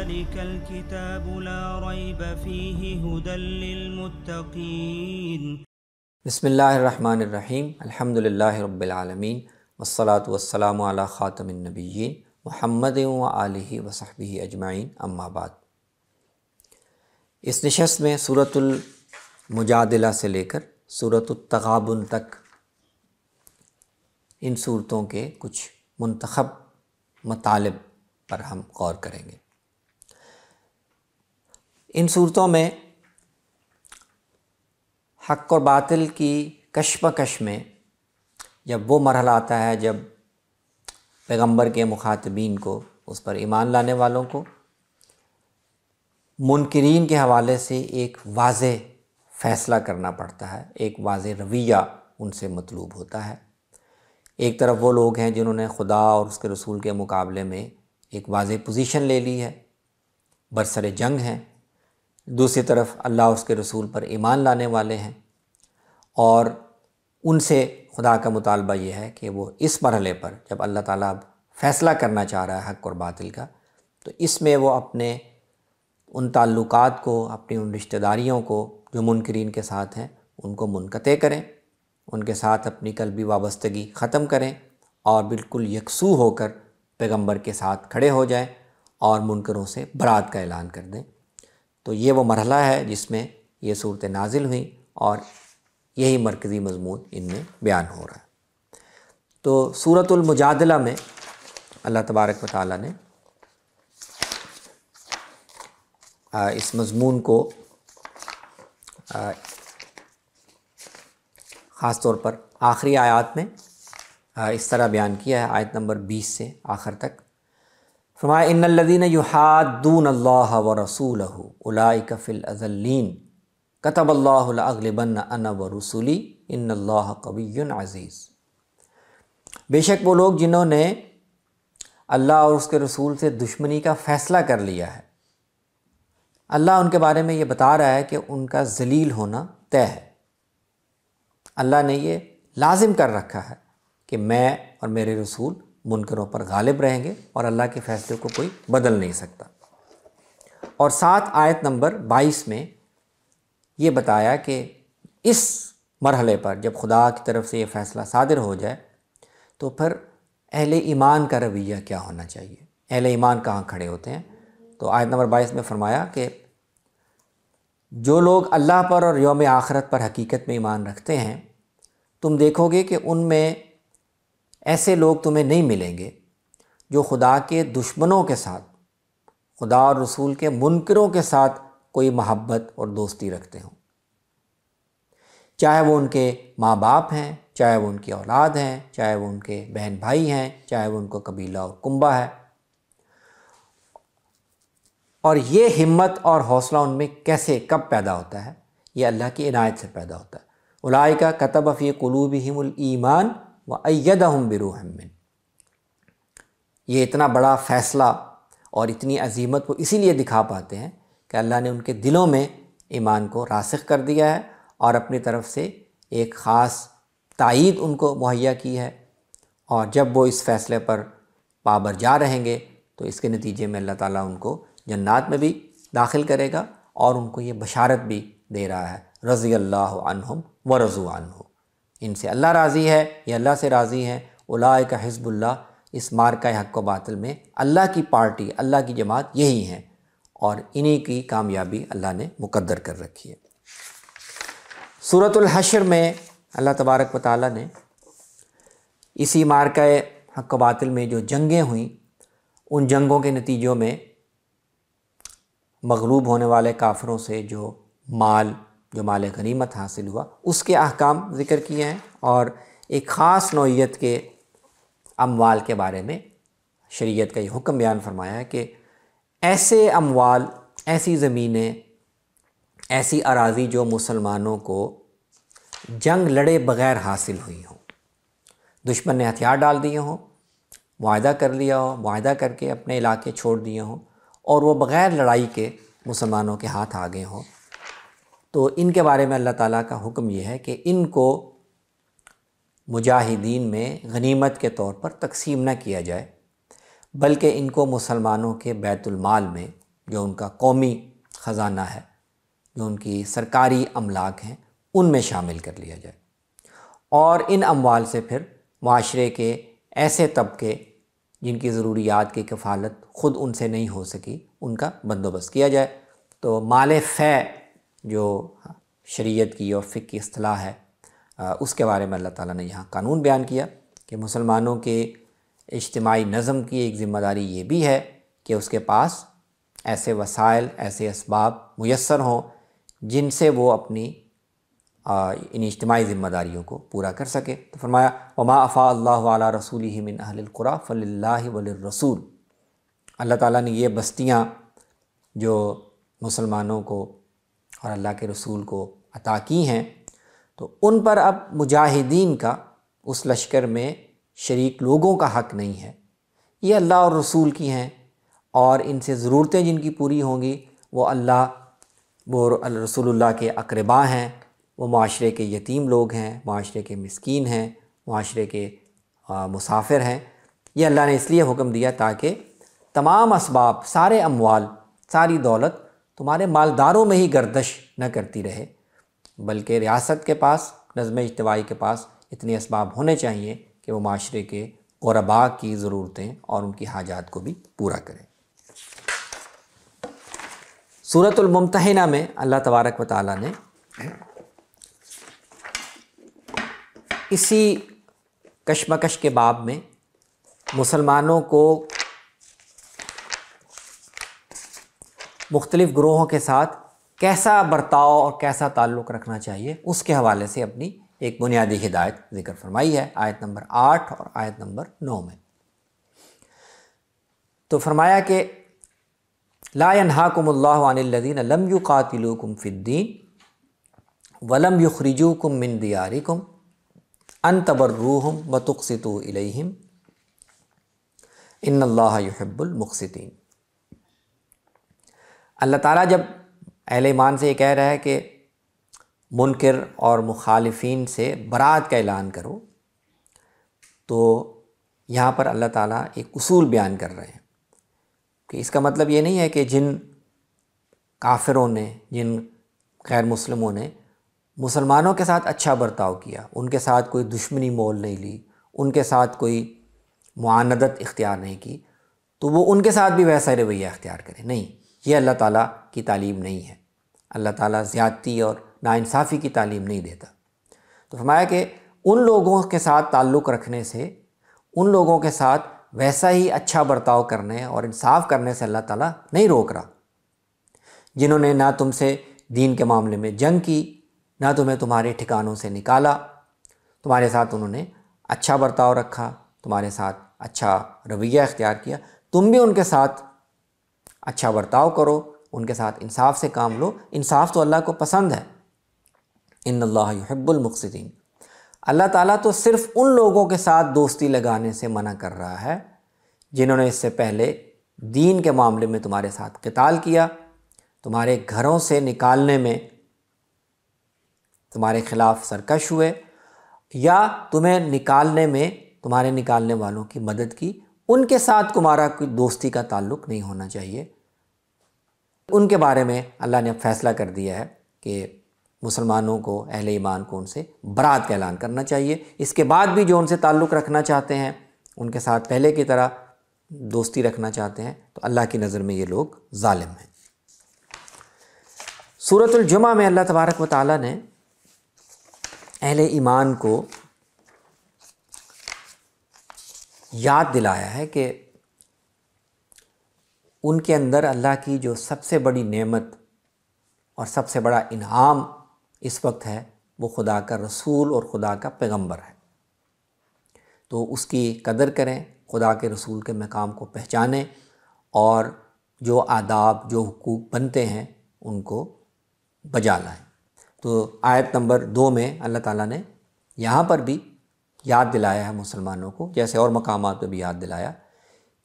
ذلك الكتاب لا ريب فيه هدى للمتقين بسم الله الرحمن الرحيم الحمد لله رب العالمين والصلاة والسلام على خاتم النبيين محمد व आलि वसहबी अजमाइन अम्माबाद इस नशस्त में सूरतुलमुजादिला से लेकर सूरतुलतगाबन तक इन सूरतों के कुछ मंतखब मतालब पर हम गौर करेंगे इन सूरतों में हक और बातिल की कश्मकश में जब वो मरहला आता है जब पैगंबर के मुखातबीन को उस पर ईमान लाने वालों को मुनकरीन के हवाले से एक वाज फ़ैसला करना पड़ता है एक वाज रवैया उनसे मतलूब होता है एक तरफ वो लोग हैं जिन्होंने खुदा और उसके रसूल के मुकाबले में एक वाज पोजीशन ले ली है बरसर जंग हैं दूसरी तरफ अल्लाह उसके रसूल पर ईमान लाने वाले हैं और उनसे खुदा का मुतालबा यह है कि वो इस मरहले पर जब अल्लाह ताला फ़ैसला करना चाह रहा है हक और बातिल का तो इसमें वो अपने उन ताल्लुक़ को अपनी उन रिश्तेदारियों को जो मुनकरीन के साथ हैं उनको मुनक़ करें उनके साथ अपनी कलबी वाबस्तगी ख़त्म करें और बिल्कुल यकसू होकर पैगंबर के साथ खड़े हो जाएं और मुनकरों से बरात का ऐलान कर दें तो ये वो मरहला है जिसमें ये सूरत नाजिल हुई और यही मरकज़ी मजमून इन में बयान हो रहा है तो सूरतुलमजादला में अल्लाह तबारक वाली ने इस मजमून को ख़ास तौर पर आखिरी आयात में इस तरह बयान किया है आयत नंबर बीस से आखिर तक फरमाया इन लदीन युहादून अल्लाह व रसूल उलाई कफ़िल अज़ल्लिन कतबल्लागलबन अना व रसूली इन अल्लाह अज़ीज़ बेशक वो लोग जिन्होंने अल्लाह और उसके रसूल से दुश्मनी का फ़ैसला कर लिया है अल्लाह उनके बारे में ये बता रहा है कि उनका जलील होना तय है अल्लाह ने ये लाजिम कर रखा है कि मैं और मेरे रसूल मुनकरों पर गालिब रहेंगे और अल्लाह के फ़ैसले को कोई बदल नहीं सकता और सात आयत नंबर बाईस में ये बताया कि इस मरहले पर जब खुदा की तरफ से ये फ़ैसला सादिर हो जाए तो फिर अहल ईमान का रवैया क्या होना चाहिए अहल ईमान कहाँ खड़े होते हैं तो आयत नंबर बाईस में फ़रमाया कि जो लोग अल्लाह पर और योम आखरत पर हकीकत में ईमान रखते हैं तुम देखोगे कि उनमें ऐसे लोग तुम्हें नहीं मिलेंगे जो खुदा के दुश्मनों के साथ खुदा और रसूल के मुनकरों के साथ कोई महब्बत और दोस्ती रखते हों चाहे वो उनके माँ बाप हैं चाहे वो उनकी औलाद हैं चाहे वो उनके बहन भाई हैं चाहे वो उनको कबीला और कुंबा है और ये हिम्मत और हौसला उनमें कैसे कब पैदा होता है ये अल्लाह की इनायत से पैदा होता है उलाय का कतब फ़ी कुलूब ईमान व अयद हम बिरूहमिन ये इतना बड़ा फ़ैसला और इतनी अजीमत वो इसीलिए दिखा पाते हैं कि अल्लाह ने उनके दिलों में ईमान को रासख कर दिया है और अपनी तरफ से एक ख़ास तइद उनको मुहैया की है और जब वो इस फैसले पर पाबर जा रहेंगे तो इसके नतीजे में अल्लाह ताला उनको जन्नात में भी दाखिल करेगा और उनको ये बशारत भी दे रहा है रज़ी अल्लाह अनहम व रज़ुआन हो इनसे अल्लाह राज़ी है ये अल्लाह से राज़ी हैं उलाए का हिजबुल्ला इस मार्का हक व बातल में अल्लाह की पार्टी अल्लाह की जमात यही है और इन्हीं की कामयाबी अल्लाह ने मुकद्दर कर रखी है हशर में अल्लाह तबारक व ताली ने इसी मार्का हक बातिल में जो जंगें हुई उन जंगों के नतीजों में मगलूब होने वाले काफरों से जो माल जो माल गनीमत हासिल हुआ उसके अहकाम ज़िक्र किए हैं और एक ख़ास नौीयत के अमवाल के बारे में शरीयत का ये हुक्म बयान फरमाया कि ऐसे अमवाल ऐसी ज़मीनें ऐसी अराजी जो मुसलमानों को जंग लड़े बग़ैर हासिल हुई हों दुश्मन ने हथियार डाल दिए हों वायदा कर लिया हो वायदा करके अपने इलाके छोड़ दिए हों और वो बग़ैर लड़ाई के मुसलमानों के हाथ आ गए हों तो इनके बारे में अल्लाह ताला का हुक्म यह है कि इनको मुजाहिदीन में गनीमत के तौर पर तकसीम न किया जाए बल्कि इनको मुसलमानों के बैतुलमाल में जो उनका कौमी ख़जाना है जो उनकी सरकारी अमलाक हैं उनमें शामिल कर लिया जाए और इन अमवाल से फिर माशरे के ऐसे तबके जिनकी ज़रूरियात की कफ़ालत ख़ुद उनसे नहीं हो सकी उनका बंदोबस्त किया जाए तो माल फ़े जो शरीयत की और फ़िक की असलाह है उसके बारे में अल्लाह ताला ने यहाँ कानून बयान किया कि मुसलमानों के इज्तमाही नज़म की एक ज़िम्मेदारी ये भी है कि उसके पास ऐसे वसाइल ऐसे इसबाब मैसर हों जिनसे वो अपनी इन इज्तमी ज़िम्मेदारियों को पूरा कर सके तो फरमाया वमा अफ़ा अल्लाह रसूल ही मिन अहलकुरा फ़ल्ला रसूल अल्लाह ताला ने ये बस्तियाँ जो मुसलमानों को और अल्लाह के रसूल को अता की हैं तो उन पर अब मुजाहिदीन का उस लश्कर में शरीक लोगों का हक नहीं है ये अल्लाह और रसूल की हैं और इनसे ज़रूरतें जिनकी पूरी होंगी वो अल्लाह वो रसूलुल्लाह के अकरबा हैं वो माशरे के यतीम लोग हैं माशरे के मस्किन हैं माशरे के आ, मुसाफिर हैं ये अल्लाह ने इसलिए हुक्म दिया ताकि तमाम इसबाब सारे अमवाल सारी दौलत तुम्हारे मालदारों में ही गर्दश न करती रहे बल्कि रियासत के पास नज़म इजतवाई के पास इतने इसबाब होने चाहिए कि वह माशरे के गरबा की ज़रूरतें और उनकी हाजात को भी पूरा करें सूरतमतना में अल्लाह तबारक व ताली ने इसी कशमकश के बाब में मुसलमानों को मुख्तलिफ़ ग्रोहों के साथ कैसा बर्ताव और कैसा ताल्लुक़ रखना चाहिए उसके हवाले से अपनी एक बुनियादी हिदायत जिक्र फरमाई है आयत नंबर आठ और आयत नंबर नौ में तो फरमाया कि लायनहाकुमल्लादीन लम यू कातिलकुम फ़िद्दीन वलम युखरिजुकुम मिन दियारिकुम अन रूहम व तुकसितु इलहिम इन युहब्बुलमकसितीन अल्लाह ताला जब अहल ईमान से ये कह रहा है कि मुनकर और मुखालफन से बरात का ऐलान करो तो यहाँ पर अल्लाह ताला एक असूल बयान कर रहे हैं कि इसका मतलब ये नहीं है कि जिन काफिरों ने जिन गैर मुसलमों ने मुसलमानों के साथ अच्छा बर्ताव किया उनके साथ कोई दुश्मनी मोल नहीं ली उनके साथ कोई मानदत इख्तियार नहीं की तो वो उनके साथ भी वैसा रवैया अख्तियार करें नहीं ये अल्लाह ताला की तालीम नहीं है अल्लाह ताला ज़्यादती और नाानसाफ़ी की तालीम नहीं देता तो फरमाया कि उन लोगों के साथ ताल्लुक़ रखने से उन लोगों के साथ वैसा ही अच्छा बर्ताव करने और इंसाफ करने से अल्लाह ताला नहीं रोक रहा जिन्होंने ना तुमसे दीन के मामले में जंग की ना तुम्हें तुम्हारे ठिकानों से निकाला तुम्हारे साथ उन्होंने अच्छा बर्ताव रखा तुम्हारे साथ अच्छा रवैया इख्तियार किया तुम भी उनके साथ अच्छा बर्ताव करो उनके साथ इंसाफ से काम लो इंसाफ तो अल्लाह को पसंद है इन अल्लाहबुलमक़सिन अल्लाह ताला तो सिर्फ़ उन लोगों के साथ दोस्ती लगाने से मना कर रहा है जिन्होंने इससे पहले दीन के मामले में तुम्हारे साथ कताल किया तुम्हारे घरों से निकालने में तुम्हारे खिलाफ सरकश हुए या तुम्हें निकालने में तुम्हारे निकालने वालों की मदद की उनके साथ तुम्हारा कोई दोस्ती का ताल्लुक नहीं होना चाहिए उनके बारे में अल्लाह ने अब फैसला कर दिया है कि मुसलमानों को अहल ईमान को उनसे बरात का ऐलान करना चाहिए इसके बाद भी जो उनसे ताल्लुक़ रखना चाहते हैं उनके साथ पहले की तरह दोस्ती रखना चाहते हैं तो अल्लाह की नज़र में ये लोग ालिम हैं सूरतुलजुमा में अल्लाह तबारक व ताल ने अहल ईमान को याद दिलाया है कि उनके अंदर अल्लाह की जो सबसे बड़ी नेमत और सबसे बड़ा इनाम इस वक्त है वो खुदा का रसूल और खुदा का पैगंबर है तो उसकी कदर करें खुदा के रसूल के मकाम को पहचानें और जो आदाब जो हकूक़ बनते हैं उनको बजा लाएँ तो आयत नंबर दो में अल्लाह ताला ने यहाँ पर भी याद दिलाया है मुसलमानों को जैसे और मकाम पर भी याद दिलाया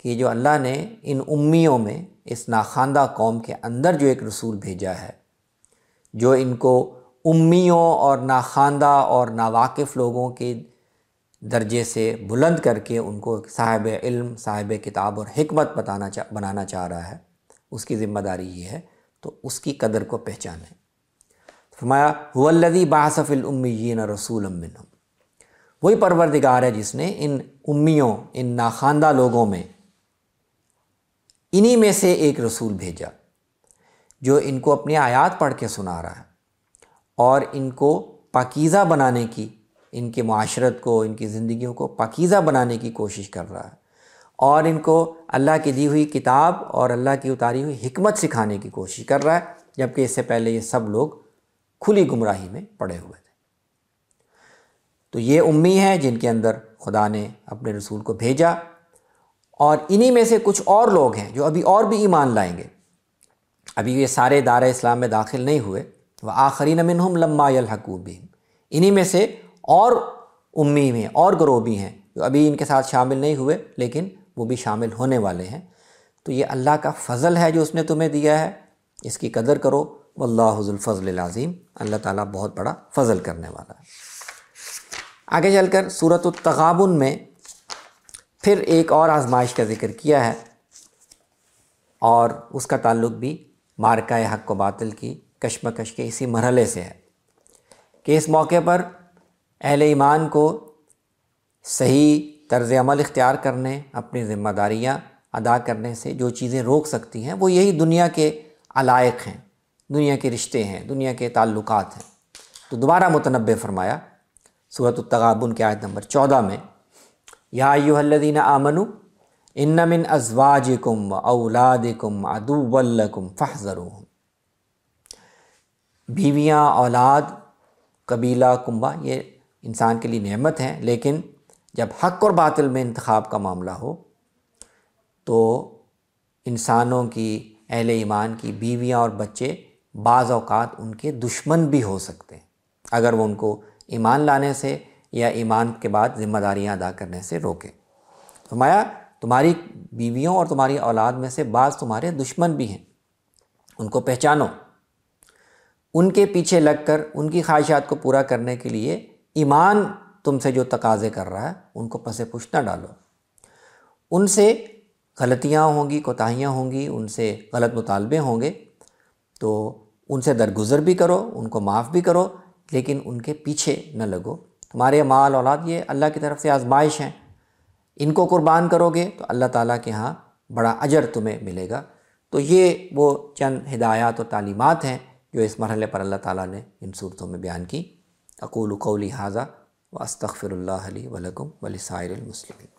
कि जो अल्लाह ने इन उम्मीदों में इस नाखानदा कौम के अंदर जो एक रसूल भेजा है जो इनको उम्मीदों और नाखानदा और नावाकिफ़ लोगों के दर्जे से बुलंद करके उनको साहिब इल्म साहिब किताब और हमत बताना चा बनाना चाह रहा है उसकी ज़िम्मेदारी ये है तो उसकी कदर को पहचानें फरमाया हुल्लदी बासफ़िल उम्मीन रसूल मिनम वही परवरदिगार है जिसने इन उम्मियों इन नाखानदा लोगों में इन्हीं में से एक रसूल भेजा जो इनको अपनी आयात पढ़ के सुना रहा है और इनको पाकीज़ा बनाने की इनके माशरत को इनकी ज़िंदगी को पाकीज़ा बनाने की कोशिश कर रहा है और इनको अल्लाह की दी हुई किताब और अल्लाह की उतारी हुई हमत सिखाने की कोशिश कर रहा है जबकि इससे पहले ये सब लोग खुली गुमराही में पड़े हुए थे तो ये उम्मी हैं जिनके अंदर खुदा ने अपने रसूल को भेजा और इन्हीं में से कुछ और लोग हैं जो अभी और भी ईमान लाएंगे अभी ये सारे दार इस्लाम में दाखिल नहीं हुए व आखरी नमिन हम लम्बा यलहकूबी इन्हीं में से और उम्मी में और ग्रोह भी हैं जो अभी इनके साथ शामिल नहीं हुए लेकिन वो भी शामिल होने वाले हैं तो ये अल्लाह का फ़ल है जो उसने तुम्हें दिया है इसकी कदर करो आज़ीम अल्लाह ताला बहुत बड़ा फ़ज़ल करने वाला है आगे चलकर सूरत तगाबन में फिर एक और आजमाइश का जिक्र किया है और उसका ताल्लुक भी मारका हक व बातिल की कशमकश के इसी मरहले से है कि इस मौके पर अहल ईमान को सही तर्ज अमल इख्तियार करने अपनी ज़िम्मेदारियाँ अदा करने से जो चीज़ें रोक सकती हैं वो यही दुनिया के अलायक हैं दुनिया के रिश्ते हैं दुनिया के ताल्लुकात हैं तो दोबारा मुतनबे फरमाया सूरत तगाबुन के आयत नंबर चौदह में यायुहल्लिन आमनु इन्न मिन अज्वाजिकुम व औलादिकुम अदुवल्लकुम फ़हज़रू बीवियाँ औलाद कबीला कुंबा ये इंसान के लिए नेमत हैं लेकिन जब हक और बातिल में इंतखब का मामला हो तो इंसानों की अहल ईमान की बीवियाँ और बच्चे बाज़ात उनके दुश्मन भी हो सकते हैं अगर वो उनको ईमान लाने से या ईमान के बाद ज़िम्मेदारियाँ अदा करने से रोके फरमाया तुम्हारी बीवियों और तुम्हारी औलाद में से बाज़ तुम्हारे दुश्मन भी हैं उनको पहचानो उनके पीछे लगकर उनकी ख्वाहिशात को पूरा करने के लिए ईमान तुमसे जो तकाजे कर रहा है उनको पसे पुछ ना डालो उनसे गलतियाँ होंगी कोताहियाँ होंगी उनसे गलत मुतालबे होंगे तो उनसे दरगुजर भी करो उनको माफ़ भी करो लेकिन उनके पीछे न लगो तुम्हारे माल औलाद ये अल्लाह की तरफ से आजमाइश हैं इनको कुर्बान करोगे तो अल्लाह ताला के यहाँ बड़ा अजर तुम्हें मिलेगा तो ये वो चंद हिदायत और तालीमत हैं जो इस मरहल पर अल्लाह ताला ने इन सूरतों में बयान की अकूल कौली हाजा व अस्तफ़िरल्ला वलकुम वलिसायर